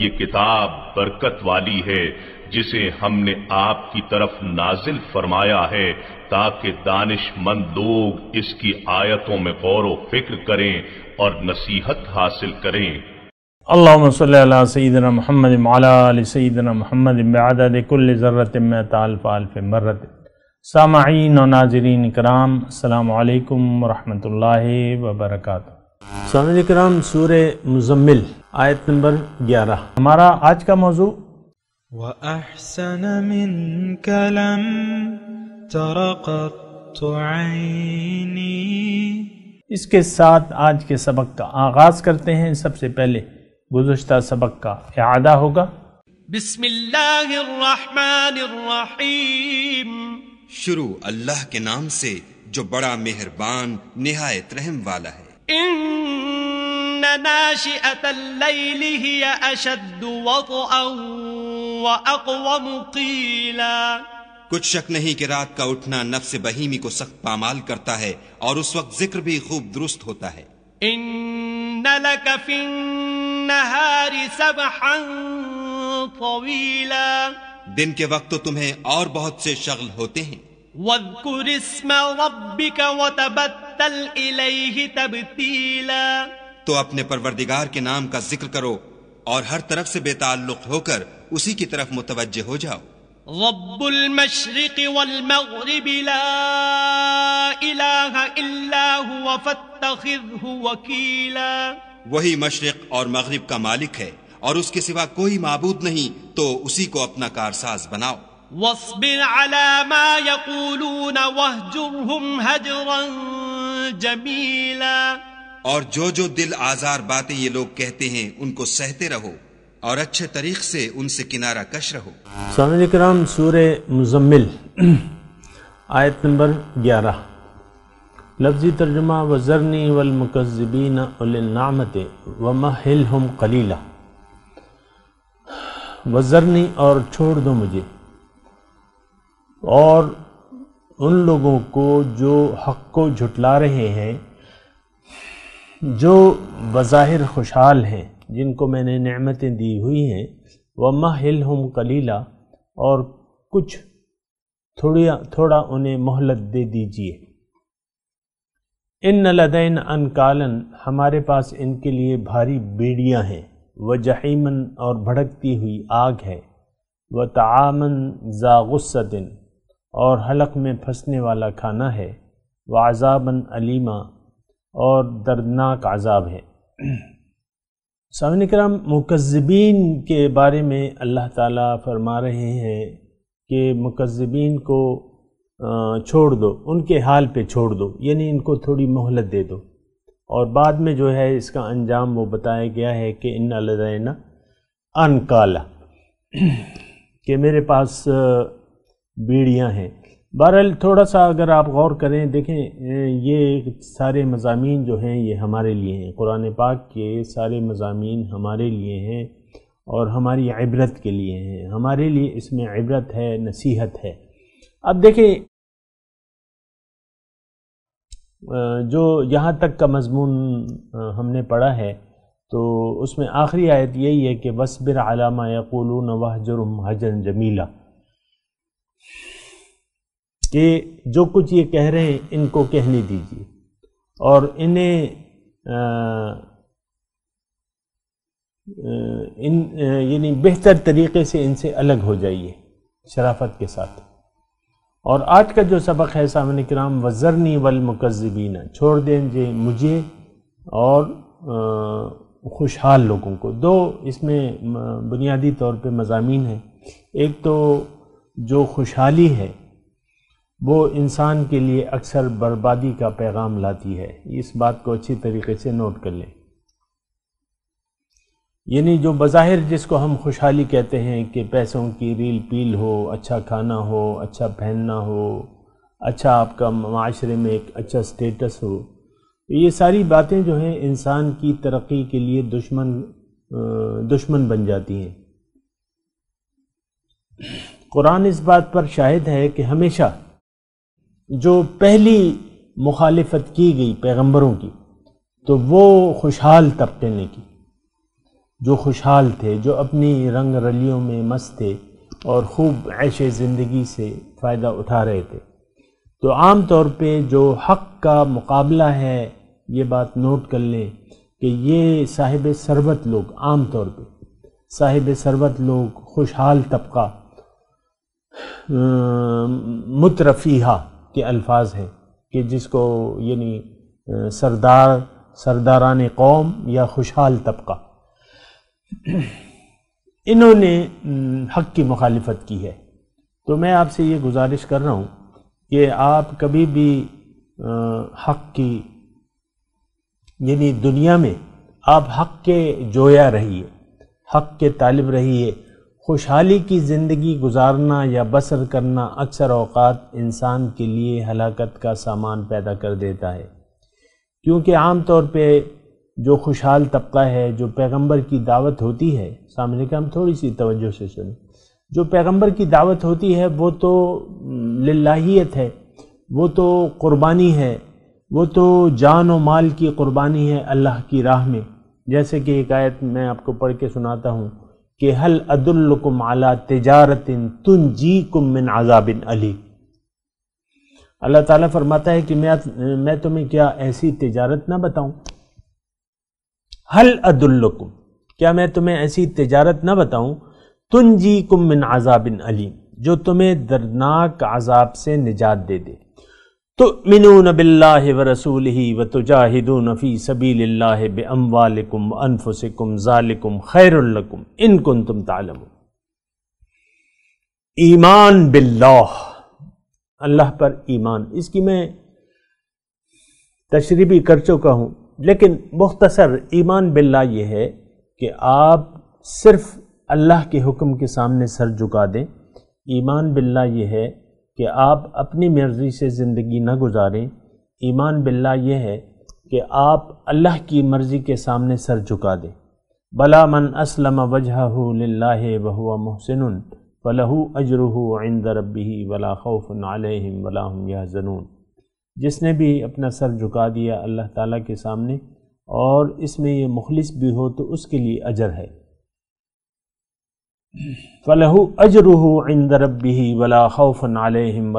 ये किताब बरकत वाली है जिसे हमने आपकी तरफ नाजिल फरमाया है ताकि दानिशमंद लोग इसकी आयतों में गौर व फिक्र करें और नसीहत हासिल करें अल्लाह सईदना महमद सईदना महमद ज़र्रत में तालफ़ाल मर्रत सामाइन और नाजरीन कराम अल्लाम वरहमल वर्का सामने कराम सूर मुजम्मिल आयत नंबर 11 हमारा आज का मौजू कलम इसके साथ आज के सबक का आगाज़ करते हैं सबसे पहले गुजशत सबक का अदा होगा बिस्मिल्लाहिर्रहमानिर्रहीम शुरू अल्लाह के नाम से जो बड़ा मेहरबान नहायत रहम वाला है ناشئة الليل هي أشد وطئا وأقوم قيلا कुछ शक नहीं कि रात का उठना नफ्स बहीमी को सख्त पामाल करता है और उस वक्त जिक्र भी खूब दुरुस्त होता है दिन के वक्त तो तुम्हें और बहुत से शगल होते हैं वद्कुर तो अपने परवरदिगार के नाम का जिक्र करो और हर तरफ से बेताल्लुक होकर उसी की तरफ मुतवजह हो जाओ वही मशरक और मग़रब का मालिक है और उसके सिवा कोई मबूद नहीं तो उसी को अपना कारसाज बनाओ واصبر और जो जो दिल आजार बातें ये लोग कहते हैं उनको सहते रहो और अच्छे तरीक़ से उनसे किनारा कश रहो सामने सूर मुजम्मिल आयत नंबर ग्यारह लफ्ज़ी तर्जुमा वज़रनी वलमकज़बीन उलनामत व महिल हम कलीला वज़रनी और छोड़ दो मुझे और उन लोगों को जो हक को झुटला रहे हैं जो बज़ाहिर खुशहाल हैं जिनको मैंने नेमतें दी हुई हैं व महिल हम कलीला और कुछ थोड़ी थोड़ा उन्हें मोहलत दे दीजिए इन लदैन अनकालन हमारे पास इनके लिए भारी बेड़ियाँ हैं व जहीमन और भड़कती हुई आग है व तामन जागुस्सतिन और हलक में फंसने वाला खाना है व अजाबन अलीमा और दर्दनाक आज़ाब है सामने कराम मुकजबीन के बारे में अल्लाह ताला फरमा रहे हैं कि मुकजबीन को छोड़ दो उनके हाल पे छोड़ दो यानी इनको थोड़ी मोहलत दे दो और बाद में जो है इसका अंजाम वो बताया गया है कि इन अलदैना अनकाला कि मेरे पास बीड़ियां हैं बहरहाल थोड़ा सा अगर आप गौर करें देखें ये सारे मजामी जो हैं ये हमारे लिए हैं कुरान पाक के सारे मजामी हमारे लिए हैं और हमारी इबरत के लिए हैं हमारे लिए इसमें इबरत है नसीहत है अब देखें जो यहाँ तक का मजमून हमने पढ़ा है तो उसमें आखिरी आयत यही है कि वसबिर आलामा यकुलून वह जुर्म हजन जमीला कि जो कुछ ये कह रहे हैं इनको कहने दीजिए और इन्हें इन यानी बेहतर तरीके से इनसे अलग हो जाइए शराफत के साथ और आज का जो सबक है सामने कराम वज़रनी वलमकजबीना छोड़ दें जे मुझे और खुशहाल लोगों को दो इसमें बुनियादी तौर पे मजामी हैं एक तो जो खुशहाली है वो इंसान के लिए अक्सर बर्बादी का पैगाम लाती है इस बात को अच्छी तरीके से नोट कर लें यानी जो बाहिर जिसको हम खुशहाली कहते हैं कि पैसों की रील पील हो अच्छा खाना हो अच्छा पहनना हो अच्छा आपका माशरे में एक अच्छा स्टेटस हो तो ये सारी बातें जो हैं इंसान की तरक्की के लिए दुश्मन दुश्मन बन जाती हैं कुरान इस बात पर शाहिद है कि हमेशा जो पहली मुखालफत की गई पैगंबरों की तो वो खुशहाल तबके ने की जो खुशहाल थे जो अपनी रंग रलियों में मस्त थे और खूब ऐश ज़िंदगी से फ़ायदा उठा रहे थे तो आम तौर पे जो हक का मुकाबला है ये बात नोट कर लें कि ये साहिब सरबत लोग आम तौर पे साहिब सरबत लोग खुशहाल तबका मुतरफ़ीहा के अल्फाज हैं कि जिसको यानी सरदार सरदारान कौम या खुशहाल तबका इन्होंने हक की मुखालफत की है तो मैं आपसे ये गुजारिश कर रहा हूँ कि आप कभी भी हक की यानी दुनिया में आप हक के जोया रहिए हक के तालिब रहिए खुशहाली की ज़िंदगी गुजारना या बसर करना अक्सर अवकात इंसान के लिए हलाकत का सामान पैदा कर देता है क्योंकि आम तौर पे जो खुशहाल तबका है जो पैगंबर की दावत होती है सामने का हम थोड़ी सी तवज्जो से सुने जो पैगंबर की दावत होती है वो तो लाहीत है वो तो क़ुरबानी है वो तो जान और माल की क़ुरबानी है अल्लाह की राह में जैसे कि एक आयत मैं आपको पढ़ के सुनाता हूँ कि हल अदुल्लुकुम आला तजारतिन तुन जी कुम मिन आजाबिन अली अल्लाह ताला फरमाता है कि मैं मैं तुम्हें क्या ऐसी तजारत ना बताऊं हल अदुल्लुकुम क्या मैं तुम्हें ऐसी तजारत ना बताऊं तुन जी कुम मिन आजाबिन अली जो तुम्हें दर्दनाक आजाब से निजात दे दे तो मिनून व रसूल ही व तुजाहिदून फ़ी सबील्ला बमवालकुम अनफुसकुम ज़ालकुम खैरकुम इन कन तुम तालम ईमान बिल्लाह अल्लाह पर ईमान इसकी मैं तशरीबी कर चुका हूँ लेकिन मुख्तसर ईमान बिल्ला यह है कि आप सिर्फ़ अल्लाह के हुक्म के सामने सर झुका दें ईमान बिल्ला यह है कि आप अपनी मर्ज़ी से ज़िंदगी ना गुजारें ईमान बिल्ला यह है कि आप अल्लाह की मर्ज़ी के सामने सर झुका दें बला मन असलम वजह वहुआ महसिन फ़लहू अजरहू आइंद रबी वला खौफ़ नालम वलाम ज़नून जिसने भी अपना सर झुका दिया अल्लाह ताला के सामने और इसमें ये मुखलिस भी हो तो उसके लिए अजर है फ़लहू अजरहू इंद रबी वला खौफन आलहम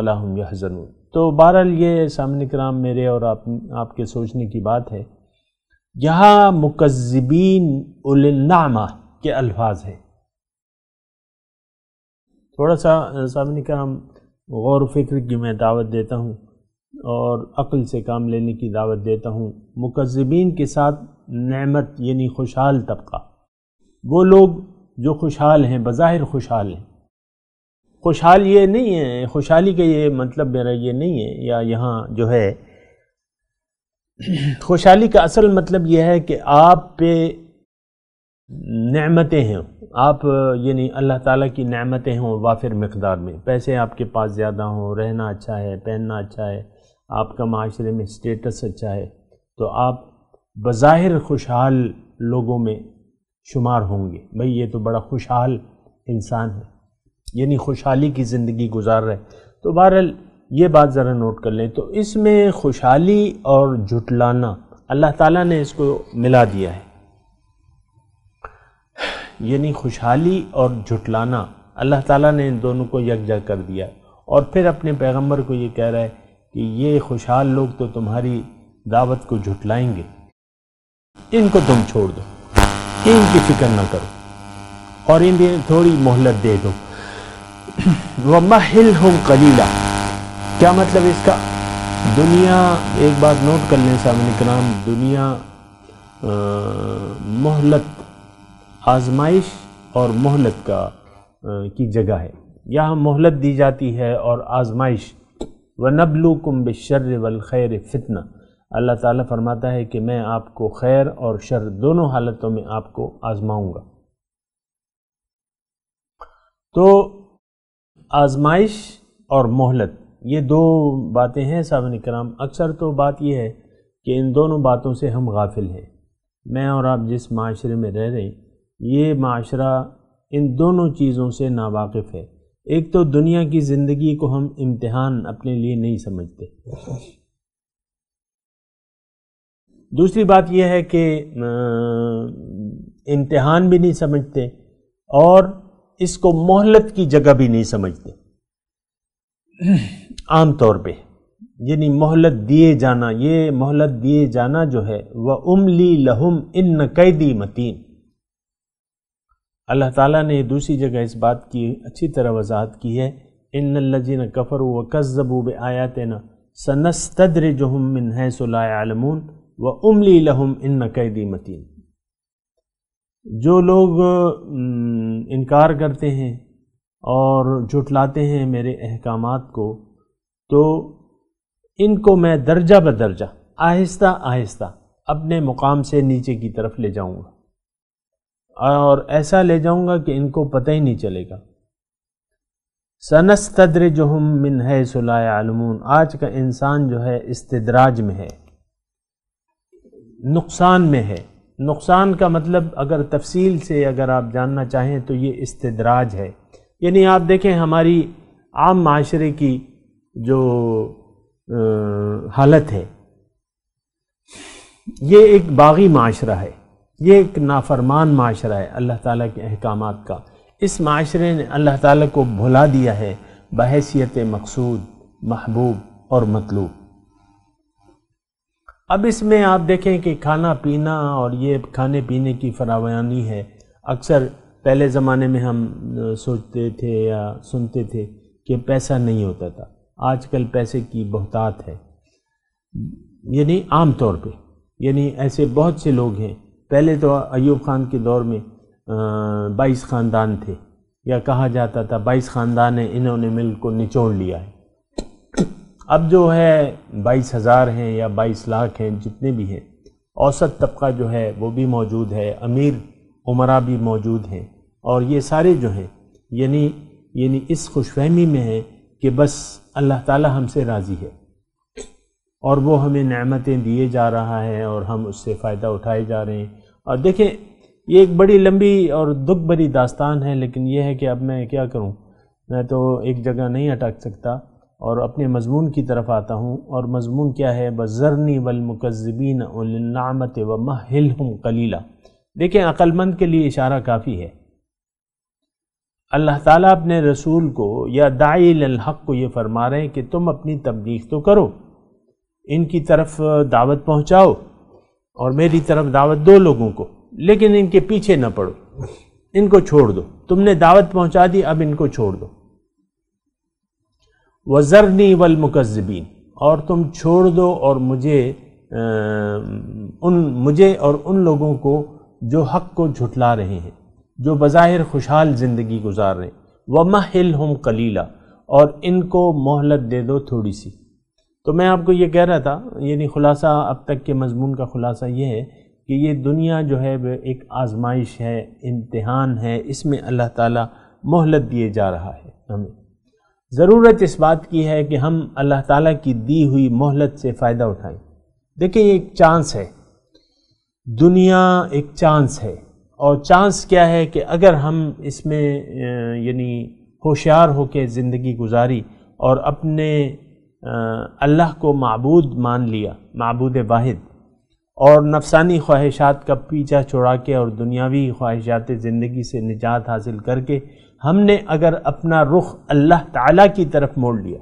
तो बहरहाल ये सामने कराम मेरे और आप आपके सोचने की बात है यहाँ मुकजबीन उलनामा के अल्फाज हैं थोड़ा सा सामने कराम गौर फिक्र की मैं दावत देता हूँ और अक्ल से काम लेने की दावत देता हूँ मुकजबीन के साथ नेमत यानी खुशहाल तबका वो लोग जो खुशहाल हैं बज़ाहिर खुशहाल हैं खुशहाल ये नहीं है खुशहाली का ये मतलब मेरा ये नहीं है या यहाँ जो है खुशहाली का असल मतलब यह है कि आप पे नमतें हैं आप यानी अल्लाह ताला की नमतें हों वाफिर मकदार में पैसे आपके पास ज़्यादा हों रहना अच्छा है पहनना अच्छा है आपका माशरे में स्टेटस अच्छा है तो आप बज़ाहिर खुशहाल लोगों में शुमार होंगे भाई ये तो बड़ा खुशहाल इंसान है यानी खुशहाली की ज़िंदगी गुजार रहे तो बहरहाल ये बात ज़रा नोट कर लें तो इसमें खुशहाली और जुटलाना अल्लाह ताला ने इसको मिला दिया है यानी खुशहाली और जुटलाना अल्लाह ताला ने इन दोनों को यकजा कर दिया और फिर अपने पैगंबर को ये कह रहा है कि ये खुशहाल लोग तो तुम्हारी दावत को झुटलाएंगे इनको तुम छोड़ दो इनकी फिक्र ना करो और इन्हें थोड़ी मोहलत दे दो महिल हम कलीला क्या मतलब इसका दुनिया एक बात नोट कर लें सामने कराम दुनिया मोहलत आजमाइश और मोहलत का आ, की जगह है यहाँ मोहलत दी जाती है और आजमाइश व नबलू कुम शर्र वल खैर फितना अल्लाह ताला फरमाता है कि मैं आपको खैर और शर दोनों हालतों में आपको आजमाऊंगा तो आजमाइश और मोहलत ये दो बातें हैं सामने कराम अक्सर तो बात यह है कि इन दोनों बातों से हम गाफिल हैं मैं और आप जिस माशरे में रह रहे हैं ये माशरा इन दोनों चीज़ों से नावाकिफ़ है एक तो दुनिया की ज़िंदगी को हम इम्तहान अपने लिए नहीं समझते दूसरी बात यह है कि इम्तहान भी नहीं समझते और इसको मोहलत की जगह भी नहीं समझते आम तौर पे यानी मोहलत दिए जाना ये मोहलत दिए जाना जो है वह उमली लहुम इन कैदी मतीन अल्लाह ताला ने दूसरी जगह इस बात की अच्छी तरह वजाहत की है इन लजीन कफ़र व कज़बू आयातना सनस्तद्र जो हम है सुलमून व उमली लहम इन कैदी मतीन जो लोग इनकार करते हैं और जुटलाते हैं मेरे अहकाम को तो इनको मैं दर्जा ब दर्जा आहिस्ता आहिस्ता अपने मुकाम से नीचे की तरफ ले जाऊंगा और ऐसा ले जाऊंगा कि इनको पता ही नहीं चलेगा सनस तद्र जो हम मिन है आलमून आज का इंसान जो है इस्तदराज में है नुकसान में है नुकसान का मतलब अगर तफसील से अगर आप जानना चाहें तो ये इस्तदराज है यानी आप देखें हमारी आम माशरे की जो हालत है ये एक बागी माशरा है ये एक नाफरमान माशरा है अल्लाह ताला के अहकाम का इस माशरे ने अल्लाह ताला को भुला दिया है बहसीत मकसूद महबूब और मतलूब अब इसमें आप देखें कि खाना पीना और ये खाने पीने की फरावानी है अक्सर पहले ज़माने में हम सोचते थे या सुनते थे कि पैसा नहीं होता था आजकल पैसे की बहुतात है यानी आम तौर पे यानी ऐसे बहुत से लोग हैं पहले तो अयूब खान के दौर में बाईस ख़ानदान थे या कहा जाता था बाईस ख़ानदान है इन्होंने मिल को निचोड़ लिया है अब जो है बाईस हज़ार हैं या बाईस लाख हैं जितने भी हैं औसत तबका जो है वो भी मौजूद है अमीर उमरा भी मौजूद हैं और ये सारे जो हैं यानी यानी इस खुशफहमी में है कि बस अल्लाह ताला हमसे राज़ी है और वो हमें नेमतें दिए जा रहा है और हम उससे फ़ायदा उठाए जा रहे हैं और देखें ये एक बड़ी लंबी और दुख भरी दास्तान है लेकिन यह है कि अब मैं क्या करूँ मैं तो एक जगह नहीं अटक सकता और अपने मजमून की तरफ आता हूँ और मजमून क्या है बजरनी वलमकज़बीन उलनामत व महलहम कलीला देखें अक्लमंद के लिए इशारा काफ़ी है अल्लाह ताला अपने रसूल को या दाइल हक़ को ये फरमा रहे हैं कि तुम अपनी तबलीग तो करो इनकी तरफ दावत पहुँचाओ और मेरी तरफ दावत दो लोगों को लेकिन इनके पीछे न पड़ो इनको छोड़ दो तुमने दावत पहुँचा दी अब इनको छोड़ दो वज़रनी वल और तुम छोड़ दो और मुझे आ, उन मुझे और उन लोगों को जो हक को झुठला रहे हैं जो बज़ाहिर खुशहाल ज़िंदगी गुजार रहे हैं महिल हम कलीला और इनको मोहलत दे दो थोड़ी सी तो मैं आपको ये कह रहा था यानी ख़ुलासा अब तक के मजमून का ख़ुलासा ये है कि ये दुनिया जो है वह एक आजमाइश है इम्तहान है इसमें अल्लाह ताला मोहलत दिए जा रहा है हमें ज़रूरत इस बात की है कि हम अल्लाह ताला की दी हुई मोहलत से फ़ायदा उठाएं देखिए ये एक चांस है दुनिया एक चांस है और चांस क्या है कि अगर हम इसमें यानी होशियार होकर ज़िंदगी गुजारी और अपने अल्लाह को मबूद मान लिया मबूद वाहिद और नफसानी ख्वाहिशात का पीछा छुड़ा के और दुनियावी ख्वाहिशात ज़िंदगी से निजात हासिल करके हमने अगर अपना रुख अल्लाह ताला की तरफ मोड़ लिया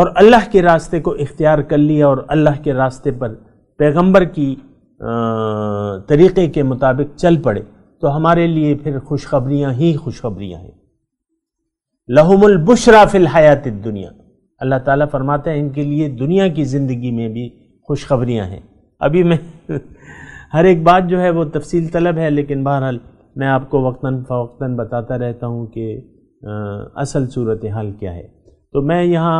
और अल्लाह के रास्ते को इख्तियार कर लिया और अल्लाह के रास्ते पर पैगंबर की तरीक़े के मुताबिक चल पड़े तो हमारे लिए फिर खुशखबरियाँ ही खुशखबरियाँ हैं बुशरा फिल हयात दुनिया अल्लाह ताला फरमाते हैं इनके लिए दुनिया की ज़िंदगी में भी खुशखबरियाँ हैं अभी मैं हर एक बात जो है वो तफसील तलब है लेकिन बहरहाल मैं आपको वक्ता फ़वक्ता बताता रहता हूँ कि असल सूरत हाल क्या है तो मैं यहाँ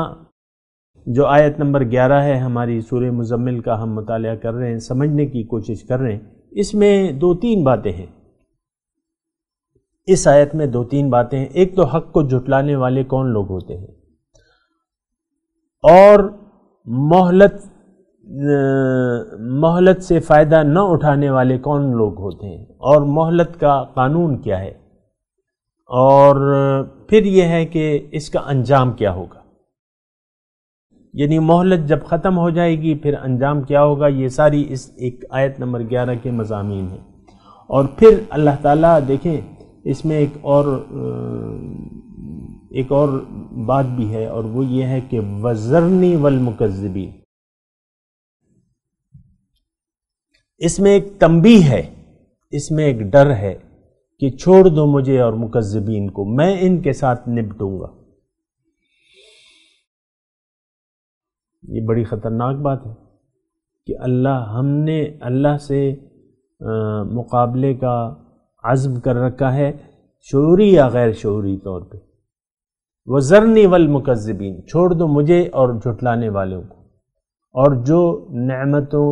जो आयत नंबर 11 है हमारी सूर्य मुजम्मिल का हम मताल कर रहे हैं समझने की कोशिश कर रहे हैं इसमें दो तीन बातें हैं इस आयत में दो तीन बातें हैं एक तो हक को जुटलाने वाले कौन लोग होते हैं और मोहलत मोहलत से फ़ायदा न उठाने वाले कौन लोग होते हैं और मोहलत का कानून क्या है और फिर यह है कि इसका अंजाम क्या होगा यानी मोहलत जब ख़त्म हो जाएगी फिर अंजाम क्या होगा ये सारी इस एक आयत नंबर ग्यारह के मजामी हैं और फिर अल्लाह ताला देखें इसमें एक और एक और बात भी है और वो ये है कि वज़रनी वलमकज़बी इसमें एक तंबी है इसमें एक डर है कि छोड़ दो मुझे और मुकजबीन को मैं इनके साथ निपटूंगा ये बड़ी ख़तरनाक बात है कि अल्लाह हमने अल्लाह से आ, मुकाबले का आज़म कर रखा है शोरी या गैर शोरी तौर पे वो ज़रनी वल मुकजबीन छोड़ दो मुझे और झुटलाने वालों को और जो नमतों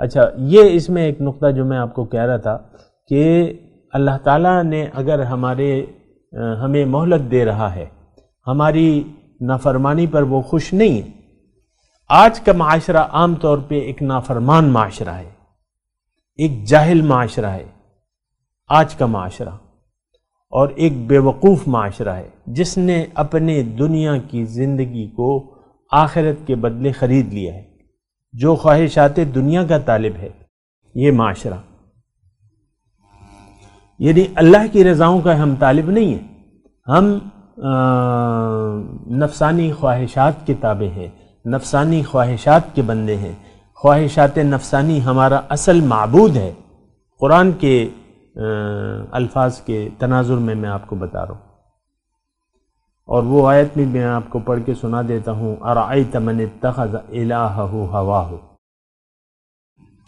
अच्छा ये इसमें एक नुक्ता जो मैं आपको कह रहा था कि अल्लाह ताला ने अगर हमारे हमें मोहलत दे रहा है हमारी नाफरमानी पर वो खुश नहीं है आज का माशरा आम तौर पे एक नाफरमान माशरा है एक जाहिल माशरा है आज का माशरा और एक बेवकूफ़ माशरा है जिसने अपने दुनिया की ज़िंदगी को आखिरत के बदले ख़रीद लिया है जो ख्वाहिशात दुनिया का तालिब है ये माशरा यानी अल्लाह की रज़ाओं का हम तालिब नहीं है हम नफसानी ख्वाहिशात के ताबे हैं नफसानी ख्वाहिशात के बंदे हैं ख्वाहिशात नफसानी हमारा असल मबूद है कुरान के अल्फाज के तनाजुर में मैं आपको बता रहा हूँ और वो आयत भी मैं आपको पढ़ के सुना देता हूँ आई तमन तखज हवा हो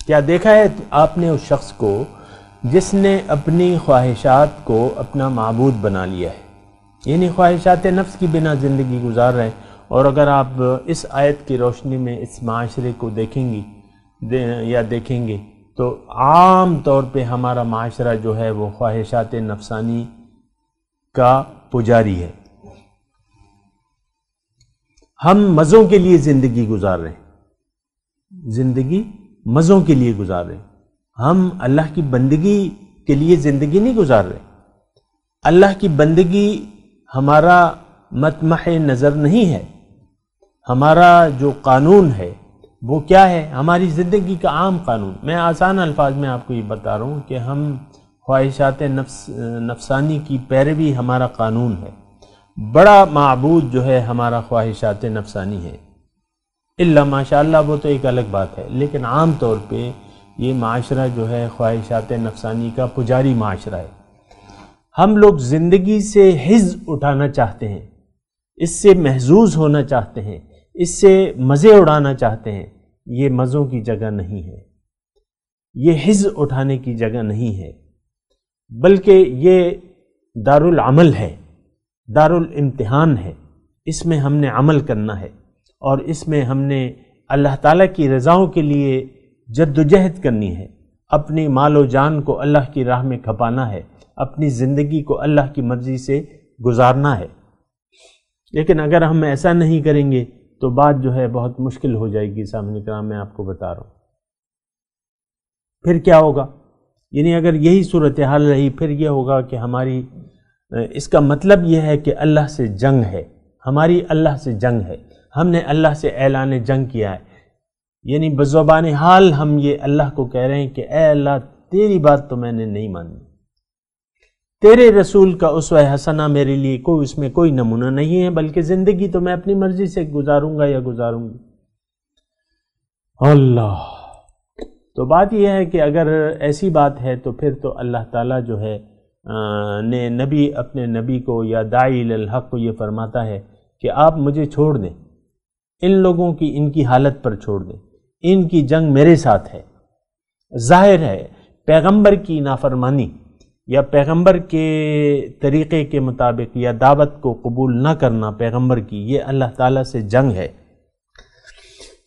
क्या देखा है तो आपने उस शख्स को जिसने अपनी ख्वाहिशात को अपना मबूद बना लिया है यानी ख्वाहिशात नफ्स की बिना ज़िंदगी गुजार रहे हैं और अगर आप इस आयत की रोशनी में इस माशरे को देखेंगी दे, या देखेंगे तो आम तौर पे हमारा माशरा जो है वो ख्वाहिशात नफसानी का पुजारी है हम मज़ों के लिए ज़िंदगी गुजार रहे हैं ज़िंदगी मज़ों के लिए गुजार रहे हैं हम अल्लाह की बंदगी के लिए ज़िंदगी नहीं गुजार रहे अल्लाह की बंदगी हमारा मतमह नज़र नहीं है हमारा जो कानून है वो क्या है हमारी ज़िंदगी का आम कानून मैं आसान अल्फाज में आपको ये बता रहा हूँ कि हम ख्वाहिशात नफ्स नफसानी की पैरवी हमारा कानून है बड़ा मबूद जो है हमारा ख्वाहिशात नफसानी है इल्ला माशा वो तो एक अलग बात है लेकिन आम तौर पे ये माशरा जो है ख्वाहिशात नफसानी का पुजारी माशरा है हम लोग ज़िंदगी से हिज उठाना चाहते हैं इससे महजूज होना चाहते हैं इससे मज़े उड़ाना चाहते हैं ये मज़ों की जगह नहीं है ये हिज उठाने की जगह नहीं है बल्कि ये दारुल अमल है दारुल इम्तिहान है इसमें हमने अमल करना है और इसमें हमने अल्लाह ताला की रज़ाओं के लिए जद्दोजहद करनी है अपनी माल जान को अल्लाह की राह में खपाना है अपनी ज़िंदगी को अल्लाह की मर्ज़ी से गुजारना है लेकिन अगर हम ऐसा नहीं करेंगे तो बात जो है बहुत मुश्किल हो जाएगी सामने कराम मैं आपको बता रहा हूँ फिर क्या होगा यानी अगर यही सूरत हाल रही फिर यह होगा कि हमारी इसका मतलब यह है कि अल्लाह से जंग है हमारी अल्लाह से जंग है हमने अल्लाह से ऐलान जंग किया है यानी बज़बान हाल हम ये अल्लाह को कह रहे हैं कि ए अल्लाह तेरी बात तो मैंने नहीं मानी तेरे रसूल का उस हसना मेरे लिए कोई उसमें कोई नमूना नहीं है बल्कि ज़िंदगी तो मैं अपनी मर्ज़ी से गुजारूंगा या गुजारूंगी अल्लाह तो बात यह है कि अगर ऐसी बात है तो फिर तो अल्लाह ताला जो है ने नबी अपने नबी को या दाई हक़ को ये फरमाता है कि आप मुझे छोड़ दें इन लोगों की इनकी हालत पर छोड़ दें इनकी जंग मेरे साथ है जाहिर है पैगंबर की नाफरमानी या पैगंबर के तरीक़े के मुताबिक या दावत को कबूल ना करना पैगंबर की ये अल्लाह ताला से जंग है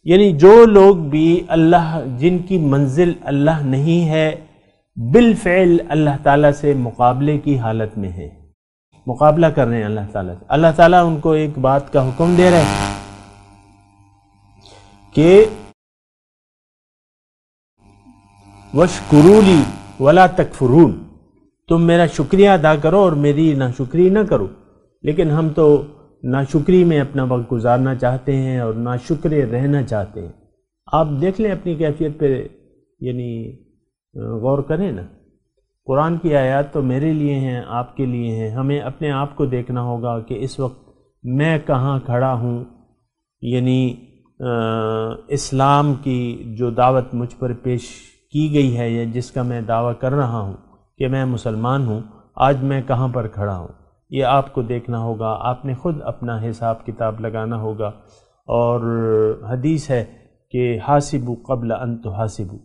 यानी जो लोग भी अल्लाह जिनकी मंजिल अल्लाह नहीं है बिलफेल अल्लाह ताला से मुकाबले की हालत में है मुकाबला कर रहे हैं अल्लाह ताला से अल्लाह ताला उनको एक बात का हुक्म दे रहे हैं कि वशकुरूली वला तकफरून तुम मेरा शुक्रिया अदा करो और मेरी नाशुक्री ना करो लेकिन हम तो नाशुक्री में अपना वक्त गुजारना चाहते हैं और नाशुक्र रहना चाहते हैं आप देख लें अपनी कैफियत पे यानी गौर करें ना कुरान की आयत तो मेरे लिए हैं आपके लिए हैं हमें अपने आप को देखना होगा कि इस वक्त मैं कहाँ खड़ा हूँ यानी इस्लाम की जो दावत मुझ पर पेश की गई है या जिसका मैं दावा कर रहा हूँ कि मैं मुसलमान हूँ आज मैं कहाँ पर खड़ा हूँ ये आपको देखना होगा आपने खुद अपना हिसाब किताब लगाना होगा और हदीस है कि हासिबू कबल अंत हासिबू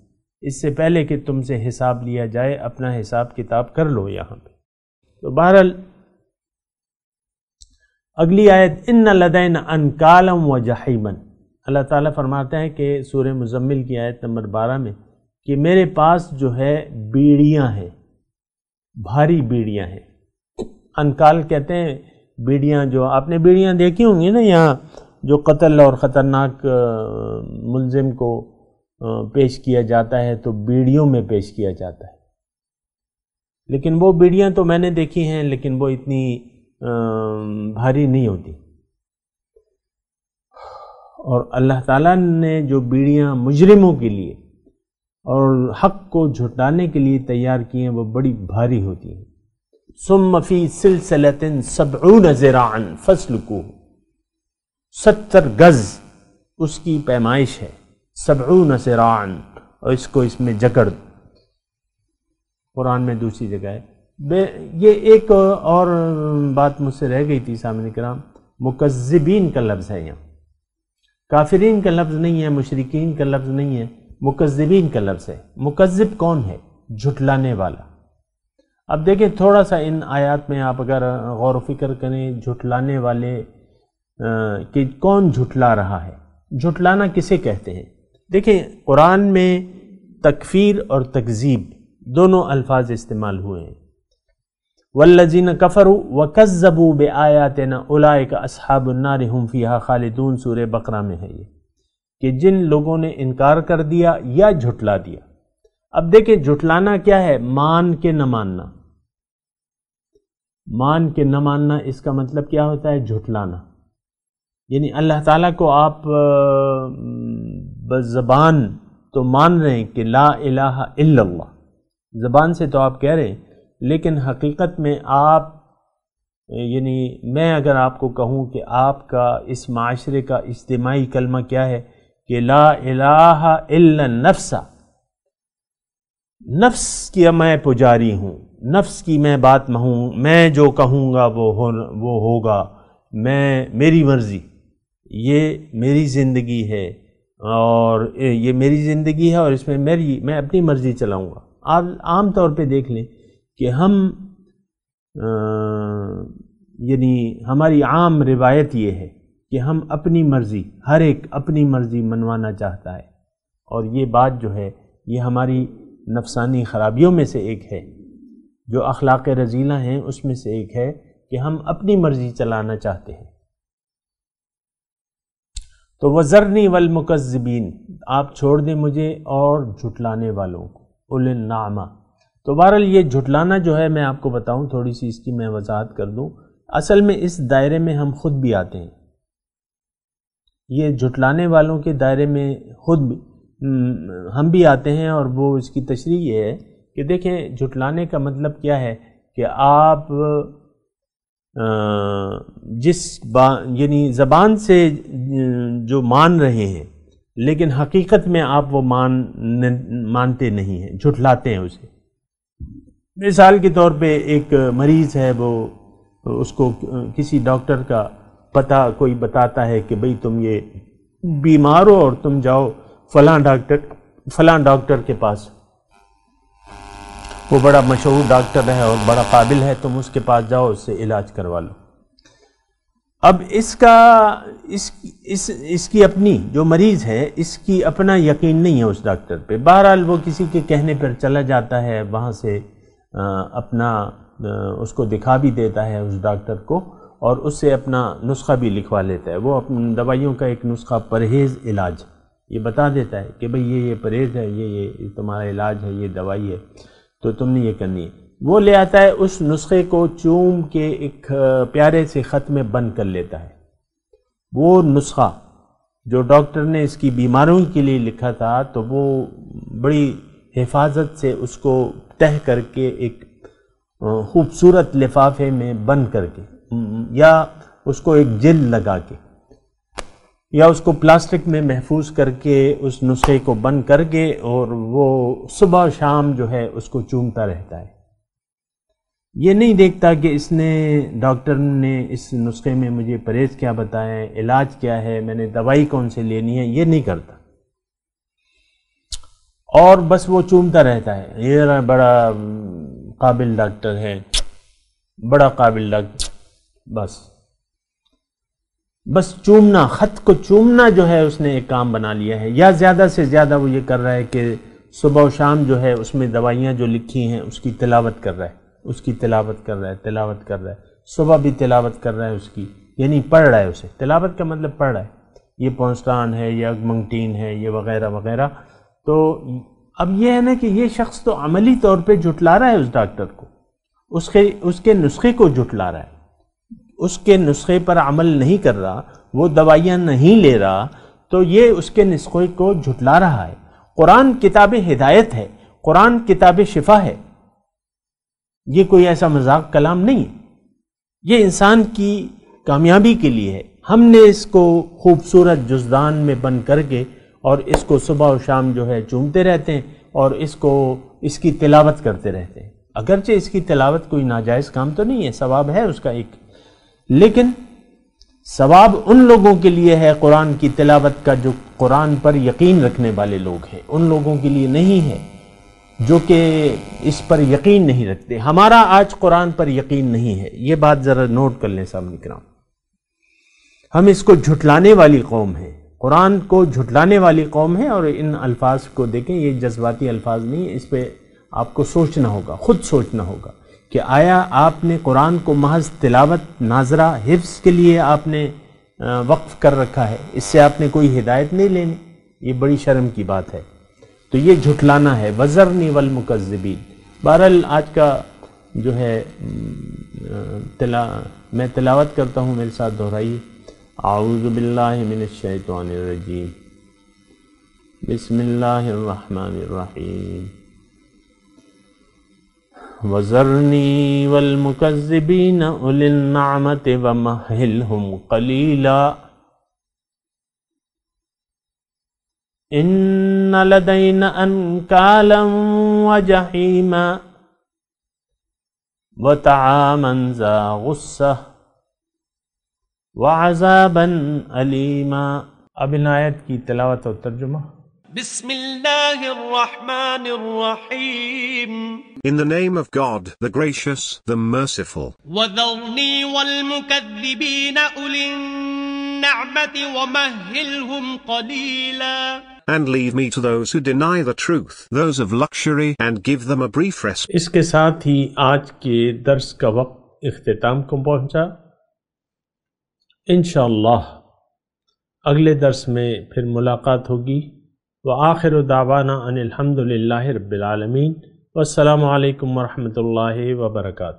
इससे पहले कि तुमसे हिसाब लिया जाए अपना हिसाब किताब कर लो यहाँ पे तो बहरहाल अगली आयत इन लदैन अनकालम व जहीमन अल्लाह ताला फरमाते हैं कि सूर्य मुजम्मिल की आयत नंबर बारह में कि मेरे पास जो है बीड़ियाँ हैं भारी बीड़ियाँ हैं अनकाल कहते हैं बीड़ियाँ जो आपने बीड़ियाँ देखी होंगी ना यहाँ जो कत्ल और ख़तरनाक मुलजिम को पेश किया जाता है तो बीड़ियों में पेश किया जाता है लेकिन वो बीड़ियाँ तो मैंने देखी हैं लेकिन वो इतनी भारी नहीं होती और अल्लाह ताला ने जो बीड़ियाँ मुजरिमों के लिए और हक को झुटाने के लिए तैयार की हैं वो बड़ी भारी होती हैं सुमफ़ी सिलसिलतिन सबरू नजरान फसल को सत्तर गज़ उसकी पैमाइश है सबून सरान और इसको इसमें जकड़ कुरान में दूसरी जगह है बे ये एक और बात मुझसे रह गई थी सामने कराम मुकजबिन का लफ्ज़ है यहाँ काफरीन का लफ्ज़ नहीं है मुशरकिन का लफ्ज़ नहीं है मुकजबिन का लफ्ज़ है मुकजब कौन है झुटलाने वाला अब देखें थोड़ा सा इन आयात में आप अगर गौर फिक्र करें झुटलाने वाले कि कौन झुटला रहा है झुटलाना किसे कहते हैं देखें कुरान में तकफ़ीर और तकजीब दोनों अल्फाज इस्तेमाल हुए हैं वल्लजीन कफ़र व कज़बू बे आयात उलाए का असहाबनार हम खालिदून सूर बकरा में है ये कि जिन लोगों ने इनकार कर दिया या झुटला दिया अब देखें झुटलाना क्या है मान के न मानना मान के न मानना इसका मतलब क्या होता है झुटलाना यानी अल्लाह ताला को आप ज़बान तो मान रहे हैं कि ला इलाहा इल्लल्लाह ज़बान से तो आप कह रहे हैं लेकिन हकीकत में आप यानी मैं अगर आपको कहूँ कि आपका इस माशरे का इज्तमाही कलमा क्या है कि ला इलाहा इल्ला नफ्सा नफ्स की मैं पुजारी हूँ नफ्स की मैं बात महूँ मैं जो कहूँगा वो हो वो होगा मैं मेरी मर्ज़ी ये मेरी ज़िंदगी है और ये मेरी ज़िंदगी है और इसमें मेरी मैं अपनी मर्ज़ी चलाऊँगा आप आम तौर पे देख लें कि हम यानी हमारी आम रिवायत ये है कि हम अपनी मर्ज़ी हर एक अपनी मर्ज़ी मनवाना चाहता है और ये बात जो है ये हमारी नफसानी ख़राबियों में से एक है जो अखलाक रजीला हैं उसमें से एक है कि हम अपनी मर्ज़ी चलाना चाहते हैं तो वज़रनी वलमकज़बीन आप छोड़ दें मुझे और झुटलाने वालों को नामा तो बहरल ये झुटलाना जो है मैं आपको बताऊं थोड़ी सी इसकी मैं वजाहत कर दूं असल में इस दायरे में हम खुद भी आते हैं ये झुटलाने वालों के दायरे में खुद भी हम भी आते हैं और वो इसकी तशरी ये है कि देखें झुटलाने का मतलब क्या है कि आप जिस यानी ज़बान से जो मान रहे हैं लेकिन हकीकत में आप वो मान न, मानते नहीं हैं झुठलाते हैं उसे मिसाल के तौर पे एक मरीज़ है वो उसको किसी डॉक्टर का पता कोई बताता है कि भाई तुम ये बीमार हो और तुम जाओ फलां डॉक्टर फलां डॉक्टर के पास वो बड़ा मशहूर डॉक्टर है और बड़ा काबिल है तुम उसके पास जाओ उससे इलाज करवा लो अब इसका इस इस इसकी अपनी जो मरीज़ है इसकी अपना यकीन नहीं है उस डॉक्टर पे बहरहाल वो किसी के कहने पर चला जाता है वहाँ से अपना उसको दिखा भी देता है उस डॉक्टर को और उससे अपना नुस्खा भी लिखवा लेता है वो अपनी दवाइयों का एक नुस्खा परहेज़ इलाज ये बता देता है कि भाई ये ये परहेज़ है ये ये तुम्हारा इलाज है ये दवाई है तो तुमने ये करनी है वो ले आता है उस नुस्खे को चूम के एक प्यारे से ख़त में बंद कर लेता है वो नुस्खा जो डॉक्टर ने इसकी बीमारियों के लिए लिखा था तो वो बड़ी हिफाजत से उसको तह करके एक खूबसूरत लिफाफे में बंद करके या उसको एक जिल लगा के या उसको प्लास्टिक में महफूज करके उस नुस्खे को बंद करके और वो सुबह शाम जो है उसको चूमता रहता है ये नहीं देखता कि इसने डॉक्टर ने इस नुस्खे में मुझे परहेज़ क्या बताया है इलाज क्या है मैंने दवाई कौन से लेनी है ये नहीं करता और बस वो चूमता रहता है ये बड़ा काबिल डॉक्टर है बड़ा काबिल डॉक्टर बस बस चूमना ख़त को चूमना जो है उसने एक काम बना लिया है या ज़्यादा से ज़्यादा वो ये कर रहा है कि सुबह और शाम जो है उसमें दवाइयाँ जो लिखी हैं उसकी तिलावत कर रहा है उसकी तिलावत कर रहा है तिलावत कर रहा है सुबह भी तिलावत कर रहा है उसकी यानी पढ़ रहा है उसे तिलावत का मतलब पढ़ रहा है ये पौस्टान है या मंगटीन है ये वगैरह वगैरह तो अब यह है ना कि ये शख्स तो अमली तौर पर जुटला रहा है उस डॉक्टर को उसके उसके नुस्खे को जुटला रहा है उसके नुस्खे पर अमल नहीं कर रहा वो दवाइयाँ नहीं ले रहा तो ये उसके नुस्खे को झुटला रहा है कुरान किताब हिदायत है कुरान किताब शिफा है ये कोई ऐसा मजाक कलाम नहीं है ये इंसान की कामयाबी के लिए है हमने इसको खूबसूरत जुजदान में बंद करके और इसको सुबह और शाम जो है चूमते रहते हैं और इसको इसकी तिलावत करते रहते हैं अगरचे इसकी तिलावत कोई नाजायज़ काम तो नहीं है सवाब है उसका एक लेकिन सवाब उन लोगों के लिए है कुरान की तिलावत का जो कुरान पर यकीन रखने वाले लोग हैं उन लोगों के लिए नहीं है जो कि इस पर यकीन नहीं रखते हमारा आज कुरान पर यकीन नहीं है ये बात ज़रा नोट कर लें सामने कराम हम इसको झुटलाने वाली कौम है कुरान को झुटलाने वाली कौम है और इन अल्फाज को देखें ये जज्बाती अल्फाज नहीं इस पर आपको सोचना होगा खुद सोचना होगा कि आया आपने कुरान को महज तिलावत नाजरा हिफ्स के लिए आपने वक्फ कर रखा है इससे आपने कोई हिदायत नहीं लेनी ये बड़ी शर्म की बात है तो ये झुठलाना है वज़रनी वल मुकजबी बहरल आज का जो है तिला मैं तिलावत करता हूँ मेरे साथ दोहराइए आउज़बिल्लिमिनशैतरजीम बसमिल्लर وزرني والمكذبين أولي النعمة ومهلهم قليلا إن لدينا أنكالا وجحيما وطعاما ذا غصة وعذابا أليما ابن آيات आयत की तलावत और In the name of God, the gracious, the merciful. وذرني والمكذبين أولي النعمة ومهلهم قليلاً and leave me to those who deny the truth, those of luxury, and give them a brief rest. इसके साथ ही आज के दर्स का वक्त इख्तिताम को पहुंचा इंशाल्लाह अगले दर्स में फिर मुलाकात होगी व आखिर दावाना अनिल अनिलहमदिल्ला रबालमीन वालकम वरहमल वर्का